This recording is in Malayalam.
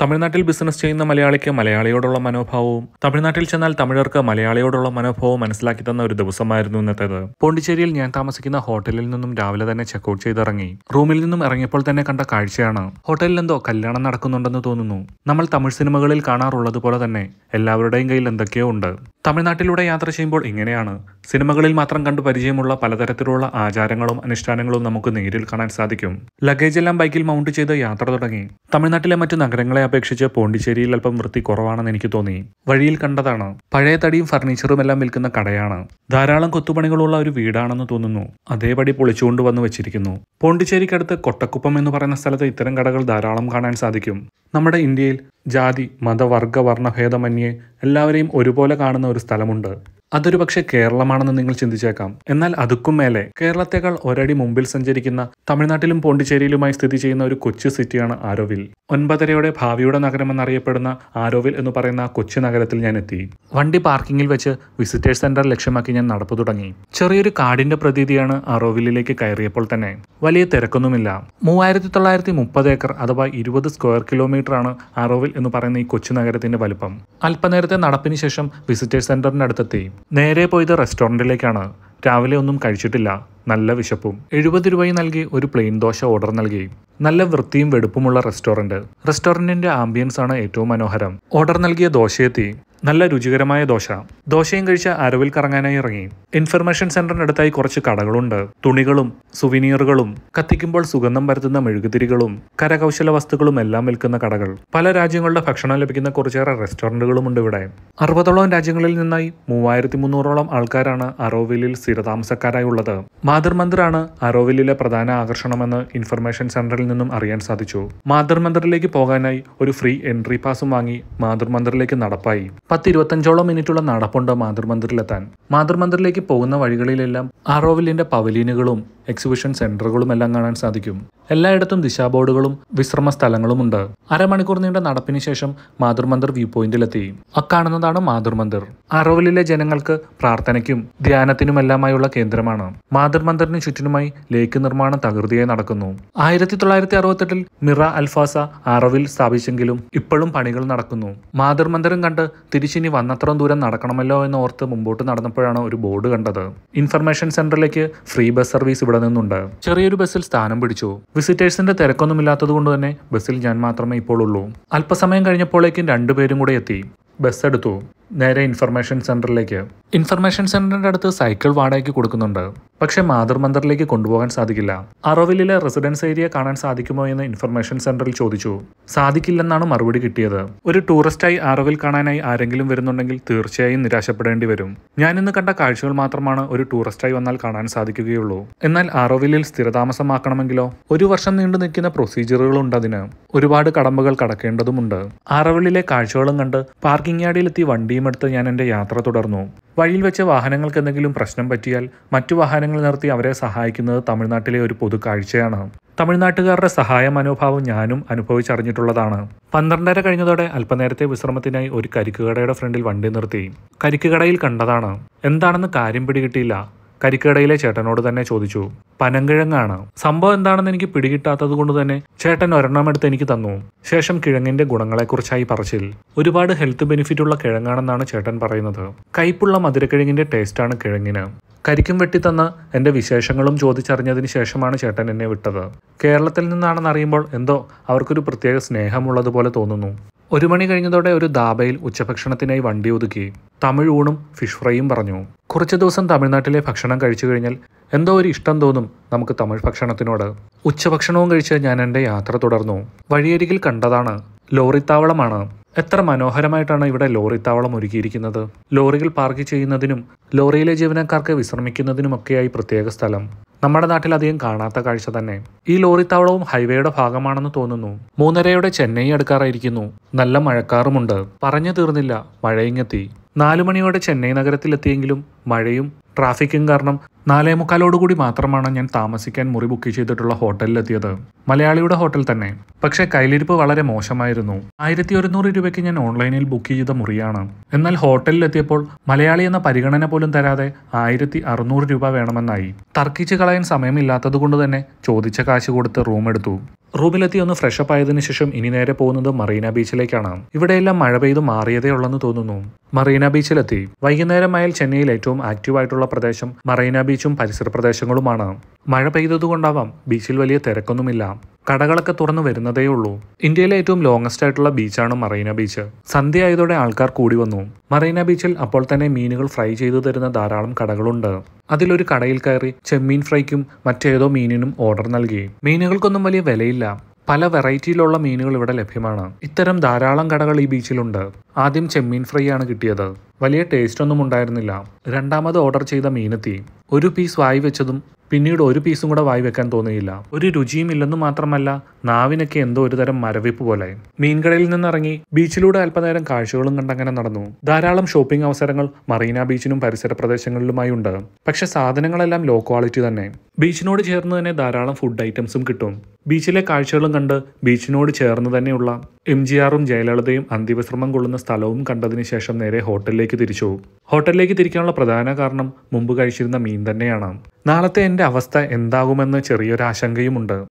തമിഴ്നാട്ടിൽ ബിസിനസ് ചെയ്യുന്ന മലയാളിക്ക് മലയാളിയോടുള്ള മനോഭാവവും തമിഴ്നാട്ടിൽ ചെന്നാൽ തമിഴർക്ക് മലയാളിയോടുള്ള മനോഭാവവും മനസ്സിലാക്കി തന്ന ഒരു ദിവസമായിരുന്നു ഇന്നത്തേത് പോണ്ടിച്ചേരിയിൽ ഞാൻ താമസിക്കുന്ന ഹോട്ടലിൽ നിന്നും രാവിലെ തന്നെ ചെക്കൗട്ട് ചെയ്തിറങ്ങി റൂമിൽ നിന്നും ഇറങ്ങിയപ്പോൾ തന്നെ കണ്ട കാഴ്ചയാണ് ഹോട്ടലിൽ എന്തോ കല്യാണം നടക്കുന്നുണ്ടെന്ന് തോന്നുന്നു നമ്മൾ തമിഴ് സിനിമകളിൽ കാണാറുള്ളതുപോലെ തന്നെ എല്ലാവരുടെയും കയ്യിൽ എന്തൊക്കെയോ ഉണ്ട് തമിഴ്നാട്ടിലൂടെ യാത്ര ചെയ്യുമ്പോൾ ഇങ്ങനെയാണ് സിനിമകളിൽ മാത്രം കണ്ടു പരിചയമുള്ള പലതരത്തിലുള്ള ആചാരങ്ങളും അനുഷ്ഠാനങ്ങളും നമുക്ക് നേരിൽ കാണാൻ സാധിക്കും ലഗേജ് എല്ലാം ബൈക്കിൽ മൗണ്ട് ചെയ്ത് യാത്ര തുടങ്ങി തമിഴ്നാട്ടിലെ മറ്റ് നഗരങ്ങളെ അപേക്ഷിച്ച് പോണ്ടിച്ചേരിയിൽ അല്പം വൃത്തി കുറവാണെന്ന് എനിക്ക് തോന്നി വഴിയിൽ കണ്ടതാണ് പഴയ തടിയും ഫർണിച്ചറും എല്ലാം വിൽക്കുന്ന കടയാണ് ധാരാളം കൊത്തുപണികളുള്ള ഒരു വീടാണെന്ന് തോന്നുന്നു അതേപടി പൊളിച്ചുകൊണ്ട് വന്നു വെച്ചിരിക്കുന്നു പോണ്ടിച്ചേരിക്കടുത്ത് കൊട്ടക്കുപ്പം എന്ന് പറയുന്ന സ്ഥലത്ത് ഇത്തരം കടകൾ ധാരാളം കാണാൻ സാധിക്കും നമ്മുടെ ഇന്ത്യയിൽ ജാതി മതവർഗ വർണ്ണഭേദമന്യേ എല്ലാവരെയും ഒരുപോലെ കാണുന്ന ഒരു സ്ഥലമുണ്ട് അതൊരു പക്ഷേ കേരളമാണെന്ന് നിങ്ങൾ ചിന്തിച്ചേക്കാം എന്നാൽ അതുക്കും മേലെ കേരളത്തെക്കാൾ ഒരടി മുമ്പിൽ സഞ്ചരിക്കുന്ന തമിഴ്നാട്ടിലും പോണ്ടിച്ചേരിയിലുമായി സ്ഥിതി ചെയ്യുന്ന ഒരു കൊച്ചു സിറ്റിയാണ് ആരോവിൽ ഒൻപതരയോടെ ഭാവിയുടെ നഗരമെന്നറിയപ്പെടുന്ന ആരോവിൽ എന്ന് പറയുന്ന കൊച്ചു നഗരത്തിൽ ഞാൻ എത്തി വണ്ടി പാർക്കിങ്ങിൽ വെച്ച് വിസിറ്റേഴ്സ് സെന്റർ ലക്ഷ്യമാക്കി ഞാൻ നടപ്പ് തുടങ്ങി ചെറിയൊരു കാടിന്റെ പ്രതീതിയാണ് ആരോവിലേക്ക് കയറിയപ്പോൾ തന്നെ വലിയ തിരക്കൊന്നുമില്ല മൂവായിരത്തി തൊള്ളായിരത്തി മുപ്പത് ഏക്കർ അഥവാ ഇരുപത് സ്ക്വയർ കിലോമീറ്റർ ആണ് ആരോവിൽ എന്ന് പറയുന്ന ഈ കൊച്ചു നഗരത്തിന്റെ വലുപ്പം അല്പനേരത്തെ നടപ്പിന് ശേഷം വിസിറ്റേഴ്സ് സെന്ററിന്റെ അടുത്തെത്തി നേരെ പോയത് റെസ്റ്റോറൻറ്റിലേക്കാണ് രാവിലെ ഒന്നും കഴിച്ചിട്ടില്ല നല്ല വിശപ്പും എഴുപത് രൂപയും നൽകി ഒരു പ്ലെയിൻ ദോശ ഓർഡർ നൽകി നല്ല വൃത്തിയും വെടുപ്പുമുള്ള റെസ്റ്റോറൻറ്റ് റെസ്റ്റോറന്റിന്റെ ആംബിയൻസ് ആണ് ഏറ്റവും മനോഹരം ഓർഡർ നൽകിയ ദോശയെത്തി നല്ല രുചികരമായ ദോശ ദോശയും കഴിച്ച് അരവിൽ കറങ്ങാനായി ഇറങ്ങി ഇൻഫർമേഷൻ സെന്ററിനടുത്തായി കുറച്ച് കടകളുണ്ട് തുണികളും സുവിനീറുകളും കത്തിക്കുമ്പോൾ സുഗന്ധം പരത്തുന്ന മെഴുകുതിരികളും കരകൗശല വസ്തുക്കളും എല്ലാം വിൽക്കുന്ന കടകൾ പല രാജ്യങ്ങളുടെ ഭക്ഷണം ലഭിക്കുന്ന കുറച്ചേറെ റെസ്റ്റോറൻറ്റുകളും ഉണ്ട് ഇവിടെ അറുപതോളം രാജ്യങ്ങളിൽ നിന്നായി മൂവായിരത്തി മുന്നൂറോളം ആൾക്കാരാണ് അറോവിലിൽ സ്ഥിരതാമസക്കാരായുള്ളത് മാതൃമന്ദിറാണ് അറോവിലിലെ പ്രധാന ആകർഷണമെന്ന് ഇൻഫർമേഷൻ സെന്ററിൽ നിന്നും അറിയാൻ സാധിച്ചു മാതൃ പോകാനായി ഒരു ഫ്രീ എൻട്രി പാസും വാങ്ങി മാതൃ നടപ്പായി പത്തിരുപത്തഞ്ചോളം മിനിറ്റുള്ള നടപ്പുണ്ട് മാതൃ മന്ദിറിലെത്താൻ പോകുന്ന വഴികളിലെല്ലാം ആറോവിലിന്റെ പവലീനുകളും എക്സിബിഷൻ സെന്ററുകളും എല്ലാം കാണാൻ സാധിക്കും എല്ലായിടത്തും ദിശാബോർഡുകളും ബോർഡുകളും വിശ്രമ സ്ഥലങ്ങളുമുണ്ട് അരമണിക്കൂർ നീണ്ട നടപ്പിന് ശേഷം മാതൃമന്ദിർ വ്യൂ പോയിന്റിലെത്തി അക്കാണുന്നതാണ് മാതൃമന്ദിർ അറോവിലെ ജനങ്ങൾക്ക് പ്രാർത്ഥനയ്ക്കും ധ്യാനത്തിനുമെല്ലാമായുള്ള കേന്ദ്രമാണ് മാതൃമന്ദിറിന് ചുറ്റിനുമായി ലേക്ക് നിർമ്മാണം തകൃതിയായി നടക്കുന്നു ആയിരത്തി തൊള്ളായിരത്തി അറുപത്തെട്ടിൽ മിറ അൽഫാസ അറവിൽ സ്ഥാപിച്ചെങ്കിലും ഇപ്പോഴും പണികൾ നടക്കുന്നു മാതൃമന്ദിരം കണ്ട് തിരിച്ചിനി വന്നത്രം ദൂരം നടക്കണമല്ലോ എന്ന് ഓർത്ത് മുമ്പോട്ട് നടന്നപ്പോഴാണ് ഒരു ബോർഡ് കണ്ടത് ഇൻഫർമേഷൻ സെന്ററിലേക്ക് ഫ്രീ ബസ് സർവീസ് ഇവിടെ അവിടെ ചെറിയൊരു ബസ്സിൽ സ്ഥാനം പിടിച്ചു വിസിറ്റേഴ്സിന്റെ തിരക്കൊന്നുമില്ലാത്തത് കൊണ്ട് തന്നെ ബസ്സിൽ ഞാൻ മാത്രമേ ഇപ്പോൾ ഉള്ളൂ അല്പസമയം കഴിഞ്ഞപ്പോഴേക്കും രണ്ടുപേരും കൂടെ എത്തി ബസ് എടുത്തു നേരെ ഇൻഫർമേഷൻ സെൻറ്ററിലേക്ക് ഇൻഫർമേഷൻ സെൻറ്ററിൻ്റെ അടുത്ത് സൈക്കിൾ വാടകയ്ക്ക് കൊടുക്കുന്നുണ്ട് പക്ഷേ മാതൃമന്ദറിലേക്ക് കൊണ്ടുപോകാൻ സാധിക്കില്ല അറോവിലെ റെസിഡൻസ് ഏരിയ കാണാൻ സാധിക്കുമോ എന്ന് ഇൻഫർമേഷൻ സെൻറ്ററിൽ ചോദിച്ചു സാധിക്കില്ലെന്നാണ് മറുപടി കിട്ടിയത് ഒരു ടൂറിസ്റ്റായി അറോവിൽ കാണാനായി ആരെങ്കിലും വരുന്നുണ്ടെങ്കിൽ തീർച്ചയായും നിരാശപ്പെടേണ്ടി വരും ഞാനിന്ന് കണ്ട കാഴ്ചകൾ മാത്രമാണ് ഒരു ടൂറിസ്റ്റായി വന്നാൽ കാണാൻ സാധിക്കുകയുള്ളൂ എന്നാൽ അറോവിലിൽ സ്ഥിരതാമസമാക്കണമെങ്കിലോ ഒരു വർഷം നീണ്ടു നിൽക്കുന്ന പ്രൊസീജിയറുകളുണ്ട് അതിന് ഒരുപാട് കടമ്പകൾ കടക്കേണ്ടതുമുണ്ട് അറവിളിലെ കാഴ്ചകളും കണ്ട് പാർക്കിംഗ് യാർഡിലെത്തി വണ്ടിയും വണ്ടിയുമെടുത്ത് ഞാൻ എൻ്റെ യാത്ര തുടർന്നു വഴിയിൽ വെച്ച് വാഹനങ്ങൾക്ക് എന്തെങ്കിലും പ്രശ്നം പറ്റിയാൽ മറ്റു വാഹനങ്ങൾ നിർത്തി അവരെ സഹായിക്കുന്നത് തമിഴ്നാട്ടിലെ ഒരു പൊതു കാഴ്ചയാണ് തമിഴ്നാട്ടുകാരുടെ സഹായ മനോഭാവം ഞാനും അനുഭവിച്ചറിഞ്ഞിട്ടുള്ളതാണ് പന്ത്രണ്ടര കഴിഞ്ഞതോടെ അല്പനേരത്തെ വിശ്രമത്തിനായി ഒരു കരിക്കുകടയുടെ ഫ്രണ്ടിൽ വണ്ടി നിർത്തി കരിക്കുകടയിൽ കണ്ടതാണ് എന്താണെന്ന് കാര്യം പിടികിട്ടിയില്ല കരിക്കടയിലെ ചേട്ടനോട് തന്നെ ചോദിച്ചു പനങ്കിഴങ്ങാണ് സംഭവം എന്താണെന്ന് എനിക്ക് പിടികിട്ടാത്തത് കൊണ്ട് തന്നെ ചേട്ടൻ ഒരെണ്ണം എടുത്ത് എനിക്ക് തന്നു ശേഷം കിഴങ്ങിന്റെ ഗുണങ്ങളെക്കുറിച്ചായി പറച്ചിൽ ഒരുപാട് ഹെൽത്ത് ബെനിഫിറ്റ് ഉള്ള കിഴങ്ങാണെന്നാണ് ചേട്ടൻ പറയുന്നത് കയ്പുള്ള മധുരക്കിഴങ്ങിന്റെ ടേസ്റ്റാണ് കിഴങ്ങിന് കരിക്കും തന്ന എൻ്റെ വിശേഷങ്ങളും ചോദിച്ചറിഞ്ഞതിന് ശേഷമാണ് ചേട്ടൻ എന്നെ വിട്ടത് കേരളത്തിൽ നിന്നാണെന്ന് അറിയുമ്പോൾ എന്തോ അവർക്കൊരു പ്രത്യേക സ്നേഹമുള്ളതുപോലെ തോന്നുന്നു ഒരു മണി കഴിഞ്ഞതോടെ ഒരു ദാബയിൽ ഉച്ചഭക്ഷണത്തിനായി വണ്ടി ഒതുക്കി തമിഴ് ഊണും ഫിഷ് ഫ്രൈയും പറഞ്ഞു കുറച്ച് ദിവസം തമിഴ്നാട്ടിലെ ഭക്ഷണം കഴിച്ചു കഴിഞ്ഞാൽ എന്തോ ഒരു ഇഷ്ടം തോന്നും നമുക്ക് തമിഴ് ഭക്ഷണത്തിനോട് ഉച്ചഭക്ഷണവും കഴിച്ച് ഞാൻ എൻ്റെ യാത്ര തുടർന്നു വഴിയരികിൽ കണ്ടതാണ് ലോറിത്താവളമാണ് എത്ര മനോഹരമായിട്ടാണ് ഇവിടെ ലോറി താവളം ഒരുക്കിയിരിക്കുന്നത് ലോറികൾ പാർക്ക് ചെയ്യുന്നതിനും ലോറിയിലെ ജീവനക്കാർക്ക് വിശ്രമിക്കുന്നതിനുമൊക്കെയായി പ്രത്യേക സ്ഥലം നമ്മുടെ നാട്ടിൽ അധികം കാണാത്ത കാഴ്ച തന്നെ ഈ ലോറിത്താവളവും ഹൈവേയുടെ ഭാഗമാണെന്ന് തോന്നുന്നു മൂന്നരയുടെ ചെന്നൈ അടുക്കാറായിരിക്കുന്നു നല്ല മഴക്കാറുമുണ്ട് പറഞ്ഞു തീർന്നില്ല മഴയിങ്ങെത്തി നാലു മണിയോടെ ചെന്നൈ നഗരത്തിലെത്തിയെങ്കിലും മഴയും ട്രാഫിക്കും കാരണം നാലേ മുക്കാലോടുകൂടി മാത്രമാണ് ഞാൻ താമസിക്കാൻ മുറി ബുക്ക് ചെയ്തിട്ടുള്ള ഹോട്ടലിലെത്തിയത് മലയാളിയുടെ ഹോട്ടൽ തന്നെ പക്ഷേ കയ്യിലിരിപ്പ് വളരെ മോശമായിരുന്നു ആയിരത്തി ഒരുന്നൂറ് രൂപയ്ക്ക് ഞാൻ ഓൺലൈനിൽ ബുക്ക് ചെയ്ത മുറിയാണ് എന്നാൽ ഹോട്ടലിലെത്തിയപ്പോൾ മലയാളി എന്ന പരിഗണന പോലും തരാതെ ആയിരത്തി അറുന്നൂറ് രൂപ വേണമെന്നായി തർക്കിച്ച് കളയാൻ സമയമില്ലാത്തതുകൊണ്ട് തന്നെ ചോദിച്ച കാശ് കൊടുത്ത് റൂം എടുത്തു റൂമിലെത്തി ഒന്ന് ഫ്രഷപ്പ് ആയതിനു ശേഷം ഇനി നേരെ പോകുന്നത് മറീന ബീച്ചിലേക്കാണ് ഇവിടെയെല്ലാം മഴ പെയ്ത് മാറിയതേ ഉള്ളെന്ന് തോന്നുന്നു മറീന ബീച്ചിലെത്തി വൈകുന്നേരമായാൽ ചെന്നൈയിൽ ഏറ്റവും ആക്റ്റീവായിട്ടുള്ള പ്രദേശം മറീന ബീച്ചും പരിസര പ്രദേശങ്ങളുമാണ് മഴ പെയ്തതുകൊണ്ടാവാം ബീച്ചിൽ വലിയ തിരക്കൊന്നുമില്ല കടകളൊക്കെ തുറന്നു വരുന്നതേ ഉള്ളൂ ഇന്ത്യയിലെ ഏറ്റവും ലോങ്ങസ്റ്റ് ആയിട്ടുള്ള ബീച്ചാണ് മറീന ബീച്ച് സന്ധ്യ ആയതോടെ ആൾക്കാർ കൂടി വന്നു മറീന ബീച്ചിൽ അപ്പോൾ തന്നെ മീനുകൾ ഫ്രൈ ചെയ്തു തരുന്ന ധാരാളം കടകളുണ്ട് അതിലൊരു കടയിൽ കയറി ചെമ്മീൻ ഫ്രൈക്കും മറ്റേതോ മീനിനും ഓർഡർ നൽകി മീനുകൾക്കൊന്നും വലിയ വിലയില്ല പല വെറൈറ്റിയിലുള്ള മീനുകൾ ഇവിടെ ലഭ്യമാണ് ഇത്തരം ധാരാളം കടകൾ ഈ ബീച്ചിലുണ്ട് ആദ്യം ചെമ്മീൻ ഫ്രൈ ആണ് കിട്ടിയത് വലിയ ടേസ്റ്റ് ഒന്നും ഉണ്ടായിരുന്നില്ല രണ്ടാമത് ഓർഡർ ചെയ്ത മീനെത്തി ഒരു പീസ് വായി വെച്ചതും പിന്നീട് ഒരു പീസും കൂടെ വായി വെക്കാൻ തോന്നിയില്ല ഒരു രുചിയും ഇല്ലെന്ന് മാത്രമല്ല നാവിനൊക്കെ എന്തോ ഒരു തരം മരവിപ്പ് പോലെ മീൻകടയിൽ നിന്നിറങ്ങി ബീച്ചിലൂടെ അല്പനേരം കാഴ്ചകളും കണ്ടങ്ങനെ നടന്നു ധാരാളം ഷോപ്പിംഗ് അവസരങ്ങൾ മറീന ബീച്ചിനും പരിസര പ്രദേശങ്ങളിലുമായി ഉണ്ട് പക്ഷെ സാധനങ്ങളെല്ലാം ലോ ക്വാളിറ്റി തന്നെ ബീച്ചിനോട് ചേർന്ന് തന്നെ ധാരാളം ഫുഡ് ഐറ്റംസും കിട്ടും ബീച്ചിലെ കാഴ്ചകളും കണ്ട് ബീച്ചിനോട് ചേർന്ന് തന്നെയുള്ള എം ജി ആറും ജയലളിതയും അന്തിവിശ്രമം കൊള്ളുന്ന സ്ഥലവും കണ്ടതിന് ശേഷം നേരെ ഹോട്ടലിലേക്ക് തിരിച്ചു ഹോട്ടലിലേക്ക് തിരിക്കാനുള്ള പ്രധാന കാരണം മുമ്പ് കഴിച്ചിരുന്ന മീൻ തന്നെയാണ് നാളത്തെ എൻ്റെ അവസ്ഥ എന്താകുമെന്ന് ആശങ്കയുമുണ്ട്